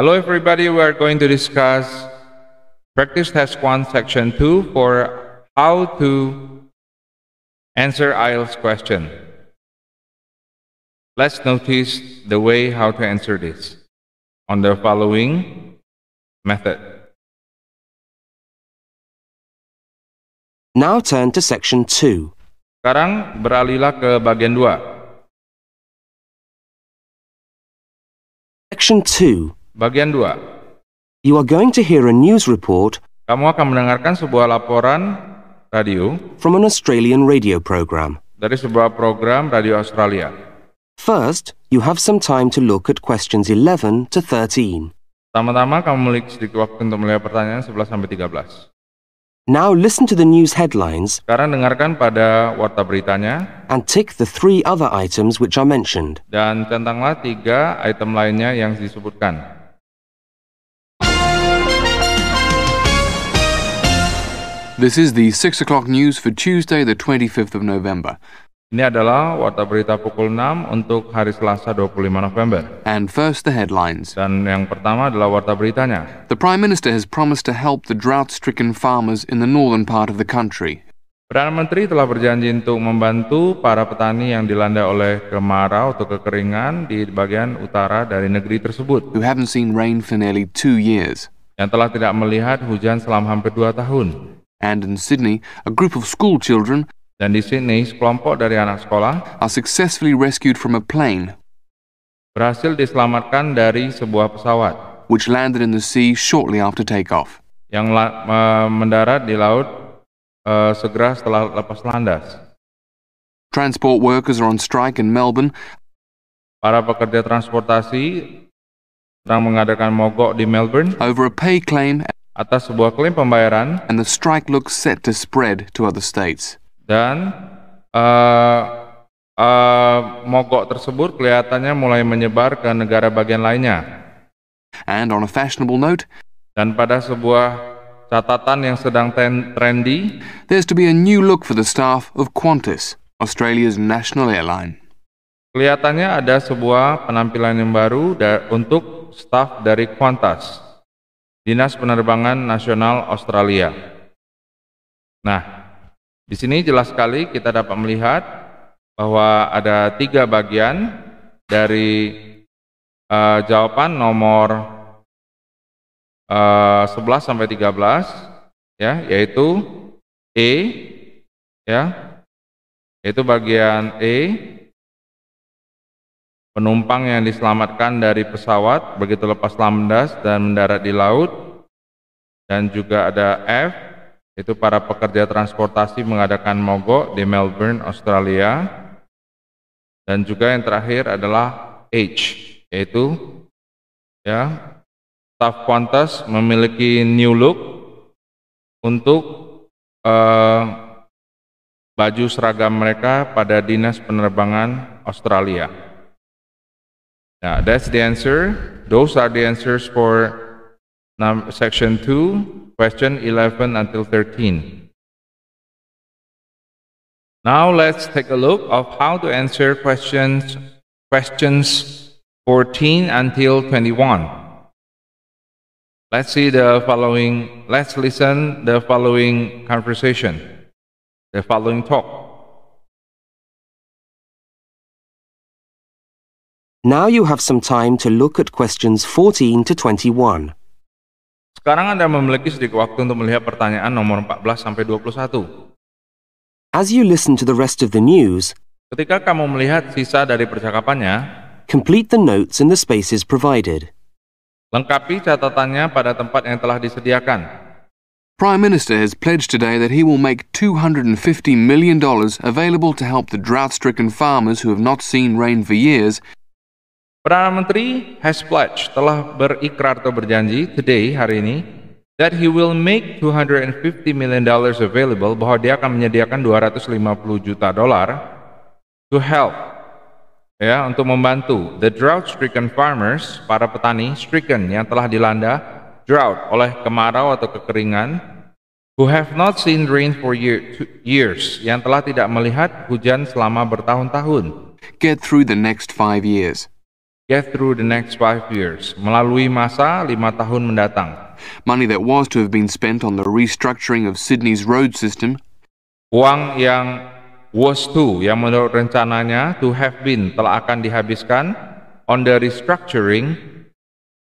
Hello everybody, we are going to discuss practice test 1 section 2 for how to answer IELTS question. Let's notice the way how to answer this on the following method. Now turn to section 2. Sekarang beralihlah ke bagian 2. Section 2 Bagian 2. You are going to hear a news report. Kamu akan mendengarkan sebuah laporan radio from an Australian radio program. Dari sebuah program radio Australia. First, you have some time to look at questions 11 to 13. Pertama-tama kamu memiliki sedikit waktu untuk melihat pertanyaan 11 sampai 13. Now listen to the news headlines. Sekarang dengarkan pada warta beritanya. And tick the three other items which are mentioned. Dan centanglah tiga item lainnya yang disebutkan. This is the 6 o'clock news for Tuesday the 25th of November. Ini adalah warta berita pukul 6 untuk hari Selasa 25 November. And first the headlines. Dan yang pertama adalah warta beritanya. The Prime Minister has promised to help the drought-stricken farmers in the northern part of the country. Perdana Menteri telah berjanji untuk membantu para petani yang dilanda oleh kemarau atau kekeringan di bagian utara dari negeri tersebut. Who haven't seen rain for nearly two years. Yang telah tidak melihat hujan selama hampir dua tahun. And in Sydney, a group of school children Dan di sini sekelompok dari anak sekolah are successfully rescued from a plane berhasil diselamatkan dari sebuah pesawat which landed in the sea shortly after takeoff. yang la- mendarat di laut segera setelah lepas landas. Transport workers are on strike in Melbourne Para pekerja transportasi sedang mengadakan mogok di Melbourne over a pay claim atas sebuah klaim pembayaran and the strike looks set to spread to other states. Dan uh, uh, mogok tersebut kelihatannya mulai menyebar ke negara bagian lainnya. And on a fashionable note, dan pada sebuah catatan yang sedang trendy, there's to be a new look for the staff of Qantas, Australia's national airline. Kelihatannya ada sebuah penampilan yang baru untuk staff dari Qantas, Dinas Penerbangan Nasional Australia. Nah, di sini jelas sekali kita dapat melihat bahwa ada tiga bagian dari uh, jawaban nomor uh, eh, 11 sampai 13 ya, yaitu E ya. Itu bagian E penumpang yang diselamatkan dari pesawat begitu lepas landas dan mendarat di laut dan juga ada F itu para pekerja transportasi mengadakan mogok di Melbourne, Australia dan juga yang terakhir adalah H yaitu ya staff Qantas memiliki new look untuk uh, baju seragam mereka pada dinas penerbangan Australia. Yeah, that's the answer. Those are the answers for num section 2, question 11 until 13. Now let's take a look of how to answer questions questions 14 until 21. Let's see the following let's listen the following conversation. The following talk. Now you have some time to look at questions 14 to 21. Sekarang Anda memiliki sedikit waktu untuk melihat pertanyaan nomor 14 sampai 21. As you listen to the rest of the news, ketika kamu melihat sisa dari percakapannya, complete the notes in the spaces provided. Lengkapi catatannya pada tempat yang telah disediakan. Prime Minister has pledged today that he will make $250 million available to help the drought-stricken farmers who have not seen rain for years Perdana Menteri has pledged, telah berikrar atau berjanji today, hari ini, that he will make 250 million dollars available, bahwa dia akan menyediakan 250 juta dolar to help, ya, untuk membantu the drought-stricken farmers, para petani stricken yang telah dilanda drought oleh kemarau atau kekeringan, who have not seen rain for year, years, yang telah tidak melihat hujan selama bertahun-tahun. Get through the next five years get through the next five years, melalui masa lima tahun mendatang. Money that was to have been spent on the restructuring of Sydney's road system. Uang yang was to, yang menurut rencananya to have been, telah akan dihabiskan on the restructuring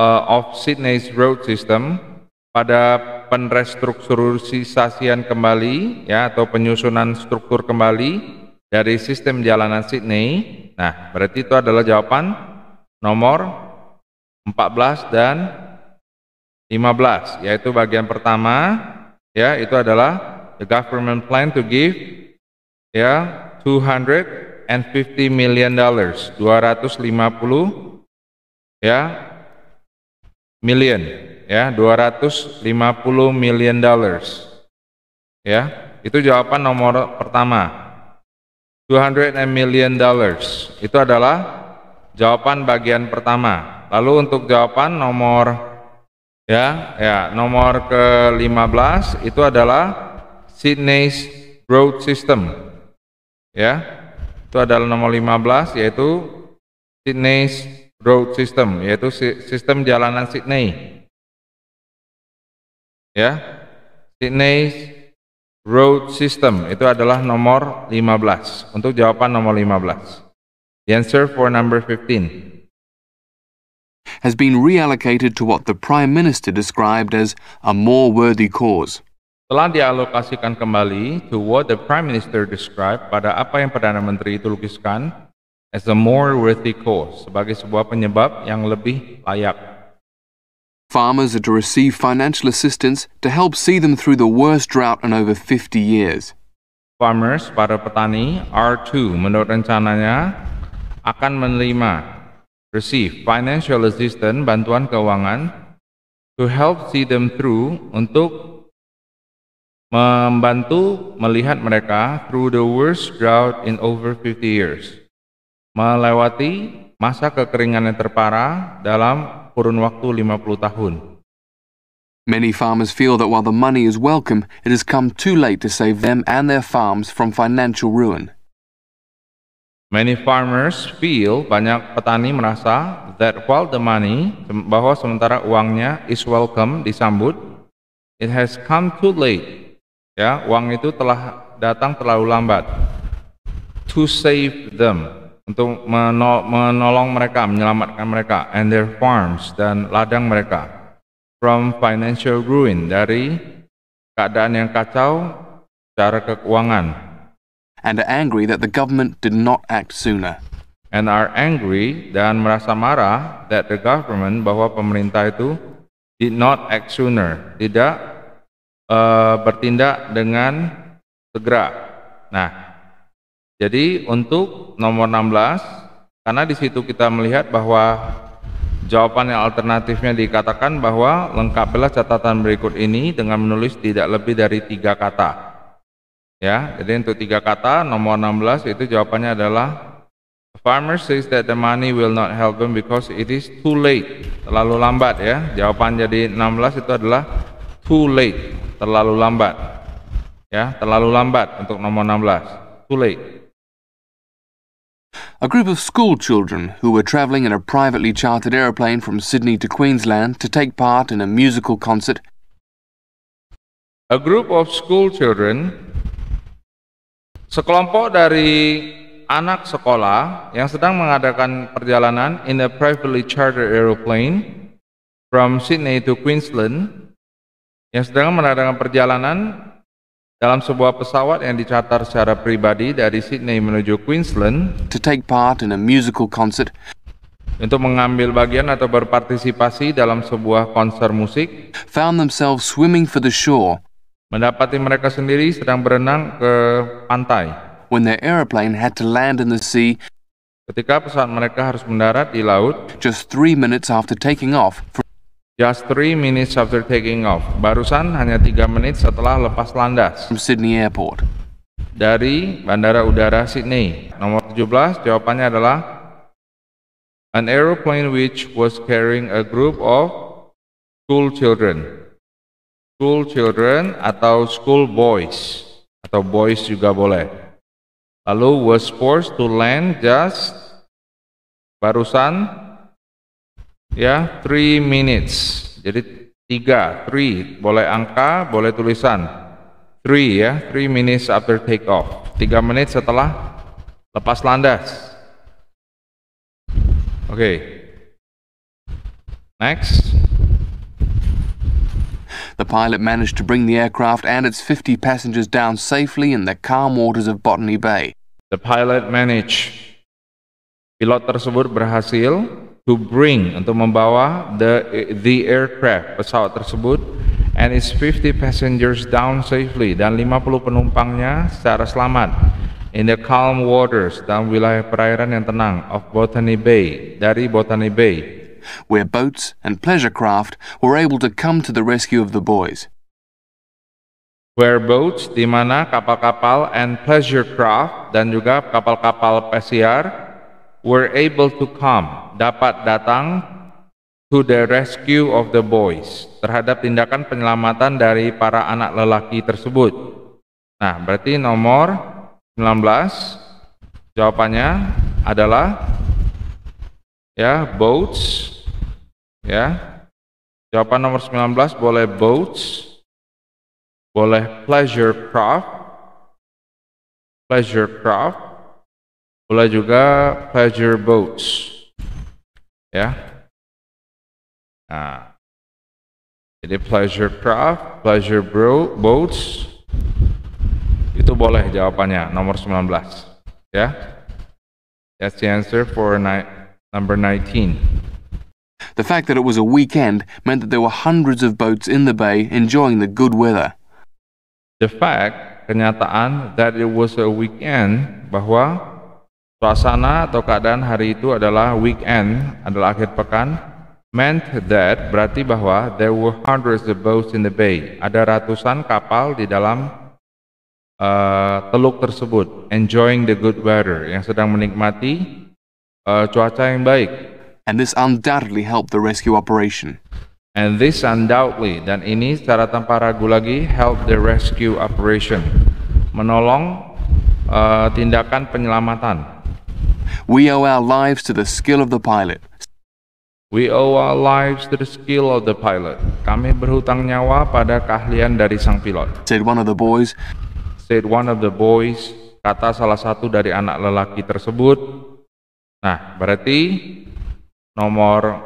uh, of Sydney's road system pada penrestrukturisasian kembali ya atau penyusunan struktur kembali dari sistem jalanan Sydney. Nah, berarti itu adalah jawaban nomor 14 dan 15 yaitu bagian pertama ya itu adalah the government plan to give ya 250 million dollars 250 ya million ya 250 million dollars ya itu jawaban nomor pertama 200 million dollars itu adalah jawaban bagian pertama. Lalu untuk jawaban nomor ya, ya, nomor ke-15 itu adalah Sydney's Road System. Ya. Itu adalah nomor 15 yaitu Sydney's Road System, yaitu sistem jalanan Sydney. Ya. Sydney's Road System itu adalah nomor 15 untuk jawaban nomor 15. The answer for number 15 has been reallocated to what the Prime Minister described as a more worthy cause. Telah dialokasikan kembali to what the Prime Minister described pada apa yang Perdana Menteri itu lukiskan as a more worthy cause sebagai sebuah penyebab yang lebih layak. Farmers are to receive financial assistance to help see them through the worst drought in over 50 years. Farmers, para petani, are to, menurut rencananya, akan menerima receive financial assistance bantuan keuangan to help see them through untuk membantu melihat mereka through the worst drought in over 50 years melewati masa kekeringan yang terparah dalam kurun waktu 50 tahun. Many farmers feel that while the money is welcome, it has come too late to save them and their farms from financial ruin. Many farmers feel, banyak petani merasa that while the money, bahwa sementara uangnya is welcome, disambut, it has come too late. Ya, uang itu telah datang terlalu lambat. To save them, untuk menolong mereka, menyelamatkan mereka, and their farms, dan ladang mereka, from financial ruin, dari keadaan yang kacau secara keuangan, and are angry that the government did not act sooner. And are angry dan merasa marah that the government bahwa pemerintah itu did not act sooner, tidak uh, bertindak dengan segera. Nah, jadi untuk nomor 16 karena di situ kita melihat bahwa jawaban yang alternatifnya dikatakan bahwa lengkaplah catatan berikut ini dengan menulis tidak lebih dari tiga kata. Ya, jadi untuk tiga kata nomor 16 itu jawabannya adalah The farmer says that the money will not help him because it is too late. Terlalu lambat ya. Jawaban jadi 16 itu adalah too late, terlalu lambat. Ya, terlalu lambat untuk nomor 16. Too late. A group of school children who were traveling in a privately chartered aeroplane from Sydney to Queensland to take part in a musical concert. A group of school children Sekelompok dari anak sekolah yang sedang mengadakan perjalanan in a privately chartered aeroplane from Sydney to Queensland yang sedang mengadakan perjalanan dalam sebuah pesawat yang dicatat secara pribadi dari Sydney menuju Queensland to take part in a musical concert untuk mengambil bagian atau berpartisipasi dalam sebuah konser musik found themselves swimming for the shore mendapati mereka sendiri sedang berenang ke pantai. When their airplane had to land in the sea, ketika pesawat mereka harus mendarat di laut, just three minutes after taking off, just three minutes after taking off, barusan hanya tiga menit setelah lepas landas. From Sydney Airport. Dari Bandara Udara Sydney. Nomor 17, jawabannya adalah an airplane which was carrying a group of school children school children atau school boys atau boys juga boleh. Lalu was forced to land just barusan ya three minutes. Jadi tiga, three boleh angka, boleh tulisan. Three ya, three minutes after take off. Tiga menit setelah lepas landas. Oke. Okay. Next. The pilot managed to bring the aircraft and its 50 passengers down safely in the calm waters of Botany Bay. The pilot managed. Pilot tersebut berhasil to bring untuk membawa the the aircraft pesawat tersebut and its 50 passengers down safely dan 50 penumpangnya secara selamat in the calm waters dalam wilayah perairan yang tenang of Botany Bay dari Botany Bay where boats and pleasure craft were able to come to the rescue of the boys. Where boats, di mana kapal-kapal and pleasure craft dan juga kapal-kapal pesiar were able to come, dapat datang to the rescue of the boys, terhadap tindakan penyelamatan dari para anak lelaki tersebut. Nah, berarti nomor 19 jawabannya adalah ya boats Ya. Jawaban nomor 19 boleh boats, boleh pleasure craft, pleasure craft, boleh juga pleasure boats. Ya. Nah. Jadi pleasure craft, pleasure bro, boats itu boleh jawabannya nomor 19. Ya. That's the answer for number 19. The fact that it was a weekend meant that there were hundreds of boats in the bay enjoying the good weather. The fact, kenyataan that it was a weekend, bahwa suasana atau keadaan hari itu adalah weekend, adalah akhir pekan, meant that berarti bahwa there were hundreds of boats in the bay. Ada ratusan kapal di dalam uh, teluk tersebut enjoying the good weather yang sedang menikmati uh, cuaca yang baik and this undoubtedly helped the rescue operation. And this undoubtedly, dan ini secara tanpa ragu lagi, helped the rescue operation, menolong uh, tindakan penyelamatan. We owe our lives to the skill of the pilot. We owe our lives to the skill of the pilot. Kami berhutang nyawa pada keahlian dari sang pilot. Said one of the boys. Said one of the boys. Kata salah satu dari anak lelaki tersebut. Nah, berarti nomor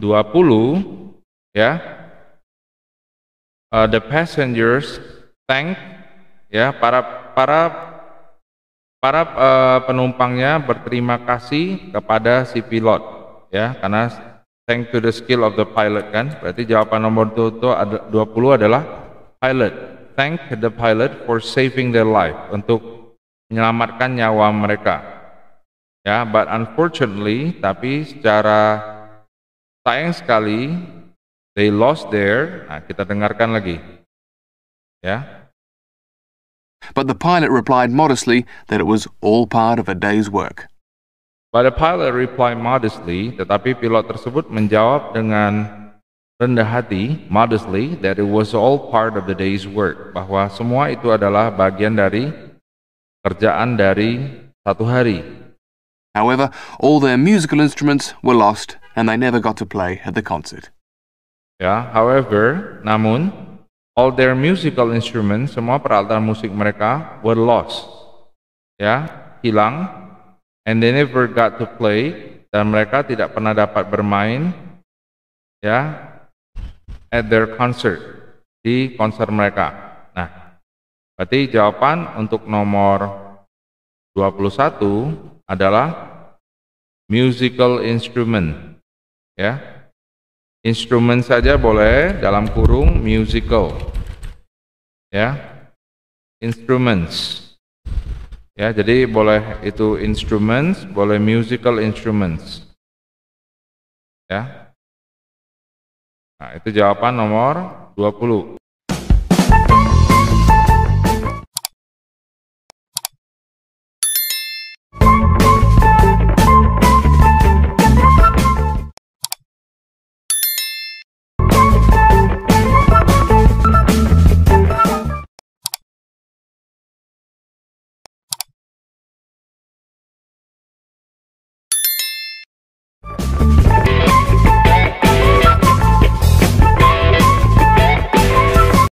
20 ya. Uh, the passengers thank ya para para para uh, penumpangnya berterima kasih kepada si pilot ya karena thank to the skill of the pilot kan berarti jawaban nomor 20 adalah pilot thank the pilot for saving their life untuk menyelamatkan nyawa mereka Ya, but unfortunately, tapi secara sayang sekali, they lost there. Nah, kita dengarkan lagi. Ya. But the pilot replied modestly that it was all part of a day's work. But the pilot replied modestly, tetapi pilot tersebut menjawab dengan rendah hati, modestly, that it was all part of the day's work, bahwa semua itu adalah bagian dari kerjaan dari satu hari. However, all their musical instruments were lost and they never got to play at the concert. Ya, however, namun, all their musical instruments, semua peralatan musik mereka were lost. Ya, hilang. And they never got to play. Dan mereka tidak pernah dapat bermain. Ya, at their concert. Di konser mereka. Nah, berarti jawaban untuk nomor 21 adalah musical instrument. Ya. Instrumen saja boleh dalam kurung musical. Ya. Instruments. Ya, jadi boleh itu instruments, boleh musical instruments. Ya. Nah, itu jawaban nomor 20.